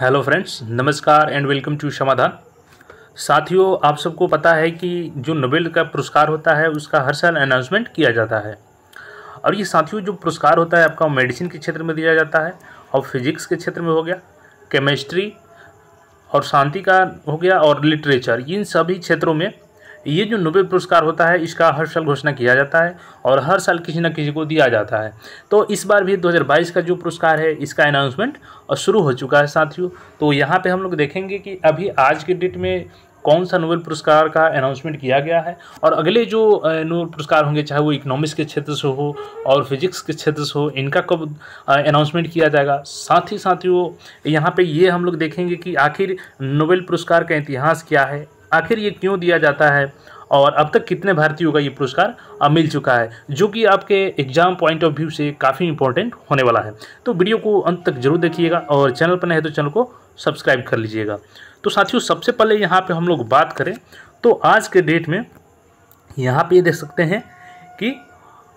hello friends नमस्कार and welcome to Samadhan साथियों आप सबको पता है कि जो नोबेल का पुरस्कार होता है उसका हर साल अनाउंसमेंट किया जाता है और ये साथियों जो पुरस्कार होता है आपका मेडिसिन के क्षेत्र में दिया जाता है और फिजिक्स के क्षेत्र में हो गया केमिस्ट्री और शांति का हो गया और लिटरेचर इन सभी क्षेत्रों में ये जो नोबेल पुरस्कार होता है इसका हर साल घोषणा किया जाता है और हर साल किसी न किसी को दिया जाता है तो इस बार भी 2022 का जो पुरस्कार है इसका अनाउंसमेंट शुरू हो चुका है साथियों तो यहाँ पे हम लोग देखेंगे कि अभी आज के डेट में कौन सा नोबेल पुरस्कार का अनाउंसमेंट किया गया है और अगले जो नोबेल पुरस्कार होंगे चाहे वो इकोनॉमिक्स के क्षेत्र से हो और फिजिक्स के क्षेत्र से हो इनका कब अनाउंसमेंट किया जाएगा साथ ही साथियों यहाँ पर ये हम लोग देखेंगे कि आखिर नोबेल पुरस्कार का इतिहास क्या है आखिर ये क्यों दिया जाता है और अब तक कितने भारतीयों का ये पुरस्कार मिल चुका है जो कि आपके एग्जाम पॉइंट ऑफ व्यू से काफ़ी इंपॉर्टेंट होने वाला है तो वीडियो को अंत तक जरूर देखिएगा और चैनल पर नहीं है तो चैनल को सब्सक्राइब कर लीजिएगा तो साथियों सबसे पहले यहाँ पे हम लोग बात करें तो आज के डेट में यहाँ पे ये देख सकते हैं कि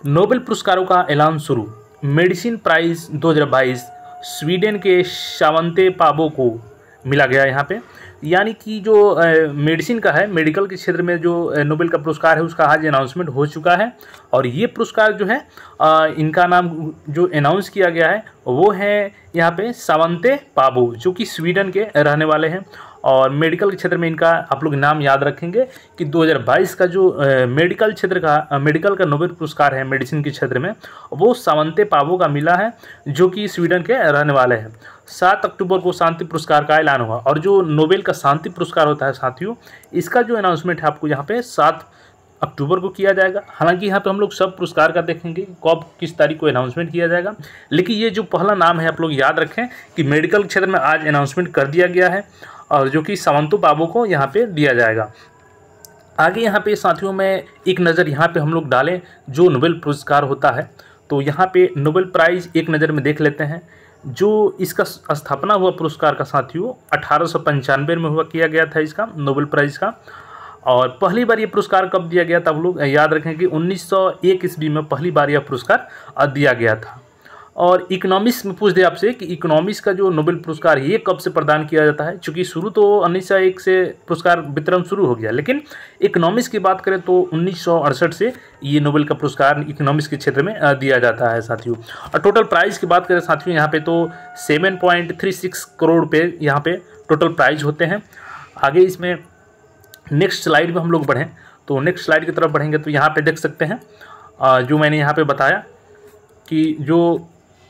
नोबेल पुरस्कारों का ऐलान शुरू मेडिसिन प्राइज दो स्वीडन के शावंते पाबो को मिला गया यहाँ पर यानी कि जो मेडिसिन का है मेडिकल के क्षेत्र में जो नोबेल का पुरस्कार है उसका आज अनाउंसमेंट हो चुका है और ये पुरस्कार जो है आ, इनका नाम जो अनाउंस किया गया है वो है यहाँ पे सावंते पाबू जो कि स्वीडन के रहने वाले हैं और मेडिकल के क्षेत्र में इनका आप लोग नाम याद रखेंगे कि 2022 का जो मेडिकल क्षेत्र का मेडिकल का नोबेल पुरस्कार है मेडिसिन के क्षेत्र में वो सावंते पावो का मिला है जो कि स्वीडन के रहने वाले हैं सात अक्टूबर को शांति पुरस्कार का ऐलान हुआ और जो नोबेल का शांति पुरस्कार होता है साथियों इसका जो अनाउंसमेंट है आपको यहाँ पे सात अक्टूबर को किया जाएगा हालांकि यहाँ पे हम लोग सब पुरस्कार का देखेंगे कब किस तारीख को अनाउंसमेंट किया जाएगा लेकिन ये जो पहला नाम है आप लोग याद रखें कि मेडिकल क्षेत्र में आज अनाउंसमेंट कर दिया गया है और जो कि सावंतु बाबू को यहाँ पे दिया जाएगा आगे यहाँ पे साथियों में एक नज़र यहाँ पे हम लोग डालें जो नोबेल पुरस्कार होता है तो यहाँ पे नोबेल प्राइज़ एक नज़र में देख लेते हैं जो इसका स्थापना हुआ पुरस्कार का साथियों अठारह में हुआ किया गया था इसका नोबेल प्राइज़ का और पहली बार ये पुरस्कार कब दिया गया था आप लोग याद रखें कि 1901 ईस्वी में पहली बार यह पुरस्कार दिया गया था और इकोनॉमिक्स में पूछ दे आपसे कि इकोनॉमिक्स का जो नोबेल पुरस्कार ये कब से प्रदान किया जाता है चूँकि शुरू तो उन्नीस एक से पुरस्कार वितरण शुरू हो गया लेकिन इकोनॉमिक्स की बात करें तो उन्नीस से ये नोबेल का पुरस्कार इकोनॉमिक्स के क्षेत्र में दिया जाता है साथियों और टोटल प्राइज़ की बात करें साथियों यहाँ पर तो seven point three six crore रुपये यहाँ पर टोटल प्राइज होते हैं आगे इसमें नेक्स्ट स्लाइड में हम लोग बढ़ें तो नेक्स्ट स्लाइड की तरफ बढ़ेंगे तो यहाँ पे देख सकते हैं जो मैंने यहाँ पे बताया कि जो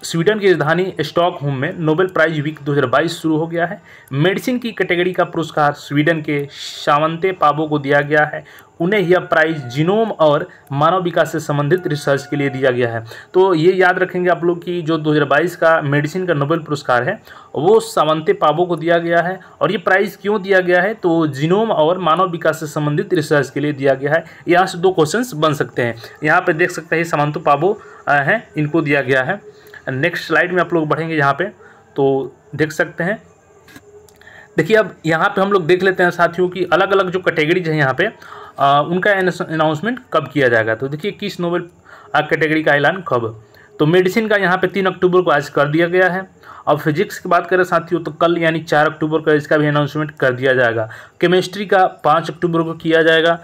स्वीडन की राजधानी स्टॉकहोम में नोबेल प्राइज वीक 2022 शुरू हो गया है मेडिसिन की कैटेगरी का पुरस्कार स्वीडन के शावंते पाबो को दिया गया है उन्हें यह प्राइज जीनोम और मानव विकास से संबंधित रिसर्च के लिए दिया गया है तो ये याद रखेंगे आप लोग कि जो 2022 का मेडिसिन का नोबेल पुरस्कार है वो सावंते पाबो को दिया गया है और ये प्राइज क्यों दिया गया है तो जीनोम और मानव विकास से संबंधित रिसर्च के लिए दिया गया है यहाँ से दो क्वेश्चन बन सकते हैं यहाँ पर देख सकते हैं सामंतो पाबो हैं इनको दिया गया है नेक्स्ट स्लाइड में आप लोग बढ़ेंगे यहाँ पे तो देख सकते हैं देखिए अब यहाँ पे हम लोग देख लेते हैं साथियों की अलग अलग जो कैटेगरीज हैं यहाँ पे आ, उनका अनाउंसमेंट कब किया जाएगा तो देखिए किस नोबेल कैटेगरी का ऐलान कब तो मेडिसिन का यहाँ पे तीन अक्टूबर को आज कर दिया गया है अब फिजिक्स की बात करें साथियों तो कल यानी चार अक्टूबर का इसका भी अनाउंसमेंट कर दिया जाएगा केमिस्ट्री का पाँच अक्टूबर को किया जाएगा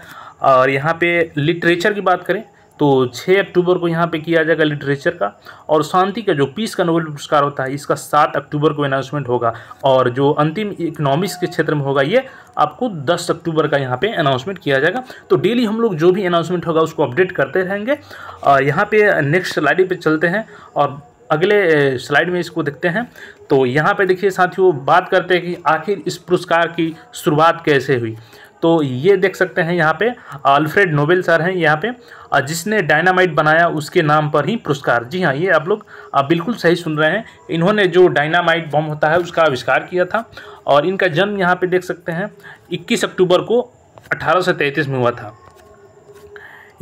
और यहाँ पे लिटरेचर की बात करें तो 6 अक्टूबर को यहाँ पे किया जाएगा लिटरेचर का और शांति का जो पीस का नोबेल पुरस्कार होता है इसका 7 अक्टूबर को अनाउंसमेंट होगा और जो अंतिम इकोनॉमिक्स के क्षेत्र में होगा ये आपको 10 अक्टूबर का यहाँ पे अनाउंसमेंट किया जाएगा तो डेली हम लोग जो भी अनाउंसमेंट होगा उसको अपडेट करते रहेंगे और यहाँ पर नेक्स्ट स्लाइड पर चलते हैं और अगले स्लाइड में इसको देखते हैं तो यहाँ पर देखिए साथियों बात करते हैं कि आखिर इस पुरस्कार की शुरुआत कैसे हुई तो ये देख सकते हैं यहाँ पे अल्फ्रेड नोबेल सर हैं यहाँ पे जिसने डायनामाइट बनाया उसके नाम पर ही पुरस्कार जी हाँ ये आप लोग बिल्कुल सही सुन रहे हैं इन्होंने जो डायनामाइट बम होता है उसका आविष्कार किया था और इनका जन्म यहाँ पे देख सकते हैं इक्कीस अक्टूबर को अठारह में हुआ था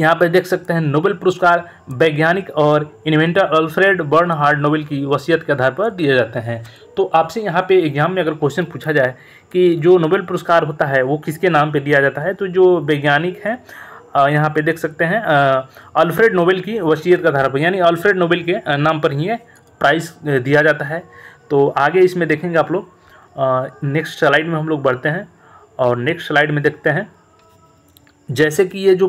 यहाँ पर देख सकते हैं नोबेल पुरस्कार वैज्ञानिक और inventor Alfred Bernhard Nobel की वसीयत के आधार पर दिए जाते हैं तो आपसे यहाँ पे एग्जाम में अगर क्वेश्चन पूछा जाए कि जो नोबेल पुरस्कार होता है वो किसके नाम पर दिया जाता है तो जो वैज्ञानिक हैं यहाँ पे देख सकते हैं अल्फ्रेड नोबेल की वसीयत के आधार पर यानी अल्फ्रेड नोबेल के नाम पर ही ये प्राइस दिया जाता है तो आगे इसमें देखेंगे आप लोग नेक्स्ट स्लाइड में हम लोग बढ़ते हैं और नेक्स्ट स्लाइड में देखते हैं जैसे कि ये जो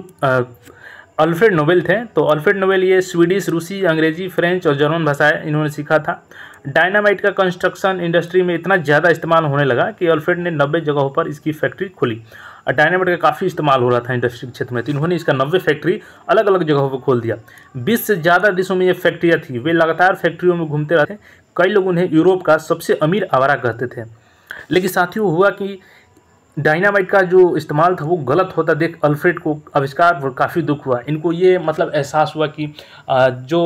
अल्फ्रेड नोबेल थे तो अल्फ्रेड नोबेल ये स्वीडिश रूसी अंग्रेजी फ्रेंच और जर्मन भाषाएं इन्होंने सीखा था डायनामाइट का कंस्ट्रक्शन इंडस्ट्री में इतना ज़्यादा इस्तेमाल होने लगा कि अल्फ्रेड ने नब्बे जगहों पर इसकी फैक्ट्री खोली और डायनामाइट का काफ़ी इस्तेमाल हो रहा था इंडस्ट्री के क्षेत्र में तो इन्होंने इसका नब्बे फैक्ट्री अलग अलग जगहों पर खोल दिया बीस से ज़्यादा देशों में ये फैक्ट्रियाँ थी वे लगातार फैक्ट्रियों में घूमते रहते कई लोग उन्हें यूरोप का सबसे अमीर आवारा कहते थे लेकिन साथियों हुआ कि डायनामाइट का जो इस्तेमाल था वो गलत होता देख अल्फ्रेड को आविष्कार काफ़ी दुख हुआ इनको ये मतलब एहसास हुआ कि जो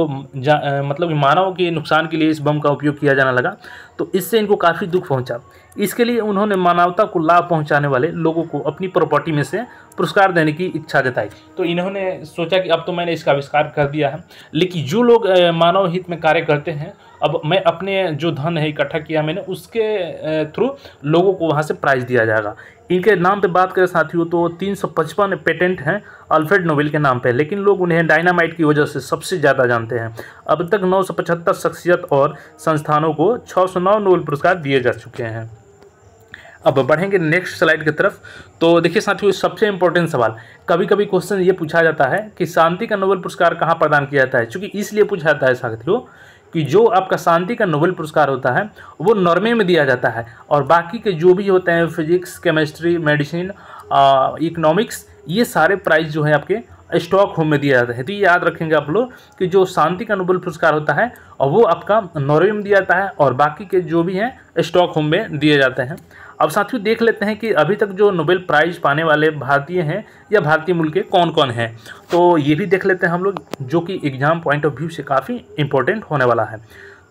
मतलब मानव के नुकसान के लिए इस बम का उपयोग किया जाना लगा तो इससे इनको काफ़ी दुख पहुंचा इसके लिए उन्होंने मानवता को लाभ पहुंचाने वाले लोगों को अपनी प्रॉपर्टी में से पुरस्कार देने की इच्छा जताई तो इन्होंने सोचा कि अब तो मैंने इसका आविष्कार कर दिया है लेकिन जो लोग मानव हित में कार्य करते हैं अब मैं अपने जो धन है इकट्ठा किया मैंने उसके थ्रू लोगों को वहाँ से प्राइज़ दिया जाएगा इनके नाम पे बात करें साथियों तो तीन सौ पचपन पेटेंट हैं अल्फ्रेड नोबेल के नाम पे लेकिन लोग उन्हें डायनामाइट की वजह से सबसे ज़्यादा जानते हैं अब तक नौ सौ पचहत्तर शख्सियत और संस्थानों को छः सौ नौ नोबेल पुरस्कार दिए जा चुके हैं अब बढ़ेंगे नेक्स्ट स्लाइड की तरफ तो देखिए साथियों सबसे इंपॉर्टेंट सवाल कभी कभी क्वेश्चन ये पूछा जाता है कि शांति का नोबेल पुरस्कार कहाँ प्रदान किया जाता है क्योंकि इसलिए पूछा जाता है साथियों कि जो आपका शांति का नोबेल पुरस्कार होता है वो नॉर्मे में दिया जाता है और बाकी के जो भी होते हैं फिजिक्स केमिस्ट्री मेडिसिन इकोनॉमिक्स ये सारे प्राइज जो है आपके स्टॉक होम में दिया जाता है तो ये याद रखेंगे आप लोग कि जो शांति का नोबेल पुरस्कार होता है और वो आपका नॉर्वे में दिया जाता है और बाकी के जो भी हैं स्टॉक होम में दिए जाते हैं अब साथियों देख लेते हैं कि अभी तक जो नोबेल प्राइज़ पाने वाले भारतीय हैं या भारतीय मूल के कौन कौन हैं तो ये भी देख लेते हैं हम लोग जो कि एग्ज़ाम पॉइंट ऑफ व्यू से काफ़ी इंपॉर्टेंट होने वाला है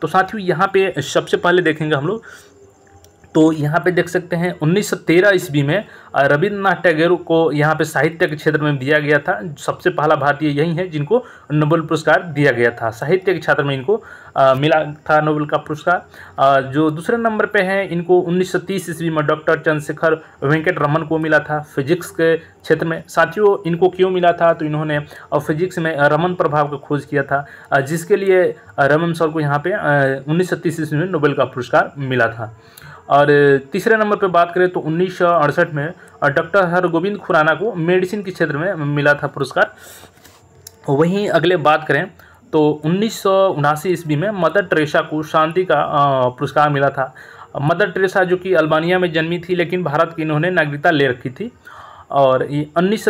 तो साथियों यहाँ पे सबसे पहले देखेंगे हम लोग तो यहाँ पे देख सकते हैं 1913 ईस्वी में रविन्द्रनाथ टैगोर को यहाँ पे साहित्य के क्षेत्र में दिया गया था सबसे पहला भारतीय यही है जिनको नोबेल पुरस्कार दिया गया था साहित्य के क्षेत्र में इनको आ, मिला था नोबेल का पुरस्कार जो दूसरे नंबर पे हैं इनको 1930 ईस्वी में डॉक्टर चंद्रशेखर वेंकट रमन को मिला था फिजिक्स के क्षेत्र में साथियों इनको क्यों मिला था तो इन्होंने फिजिक्स में रमन प्रभाव का खोज किया था जिसके लिए रमन सर को यहाँ पे उन्नीस सौ ईस्वी में नोबेल का पुरस्कार मिला था और तीसरे नंबर पर बात करें तो उन्नीस में डॉक्टर हरगोविंद खुराना को मेडिसिन के क्षेत्र में मिला था पुरस्कार वहीं अगले बात करें तो उन्नीस ईस्वी में मदर ट्रेसा को शांति का पुरस्कार मिला था मदर ट्रेसा जो कि अल्बानिया में जन्मी थी लेकिन भारत की इन्होंने नागरिकता ले रखी थी और ये उन्नीस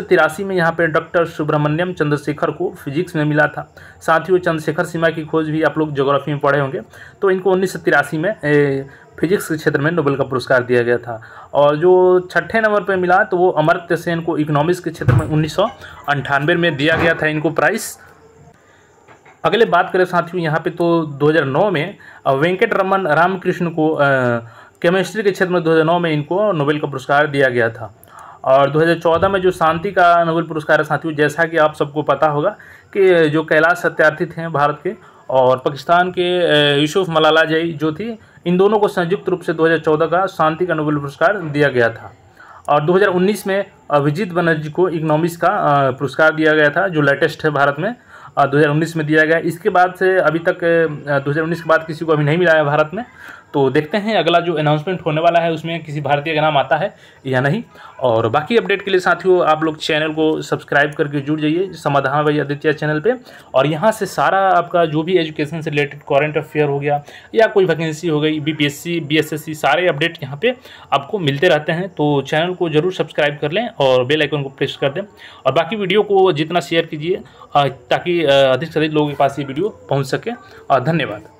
में यहाँ पे डॉक्टर सुब्रमण्यम चंद्रशेखर को फिजिक्स में मिला था साथ ही वो चंद्रशेखर सीमा की खोज भी आप लोग ज्योग्राफी में पढ़े होंगे तो इनको उन्नीस में फिजिक्स के क्षेत्र में नोबेल का पुरस्कार दिया गया था और जो छठे नंबर पर मिला तो वो अमर्त्य सेन को इकोनॉमिक्स के क्षेत्र में उन्नीस में दिया गया था इनको प्राइस अगले बात करें साथियों यहाँ पे तो 2009 में वेंकट रमन रामकृष्ण को केमिस्ट्री के क्षेत्र में 2009 में इनको नोबेल का पुरस्कार दिया गया था और 2014 में जो शांति का नोबेल पुरस्कार है साथियों जैसा कि आप सबको पता होगा कि जो कैलाश सत्यार्थी थे भारत के और पाकिस्तान के यूसुफ मलाला जई जो थी इन दोनों को संयुक्त रूप से 2014 का शांति का नोबेल पुरस्कार दिया गया था और 2019 में अभिजीत बनर्जी को इकोनॉमिक्स का पुरस्कार दिया गया था जो लेटेस्ट है भारत में 2019 में दिया गया इसके बाद से अभी तक 2019 के बाद किसी को अभी नहीं मिला है भारत में तो देखते हैं अगला जो अनाउंसमेंट होने वाला है उसमें किसी भारतीय का नाम आता है या नहीं और बाकी अपडेट के लिए साथियों आप लोग चैनल को सब्सक्राइब करके जुड़ जाइए समाधान भाई आदित्य चैनल पर और यहाँ से सारा आपका जो भी एजुकेशन से रिलेटेड करंट अफेयर हो गया या कोई वैकेंसी हो गई बी पी सारे अपडेट यहाँ पर आपको मिलते रहते हैं तो चैनल को जरूर सब्सक्राइब कर लें और बेलाइकन को प्रेस कर दें और बाकी वीडियो को जितना शेयर कीजिए ताकि अधिक से अधिक लोगों के पास ये वीडियो पहुँच सके धन्यवाद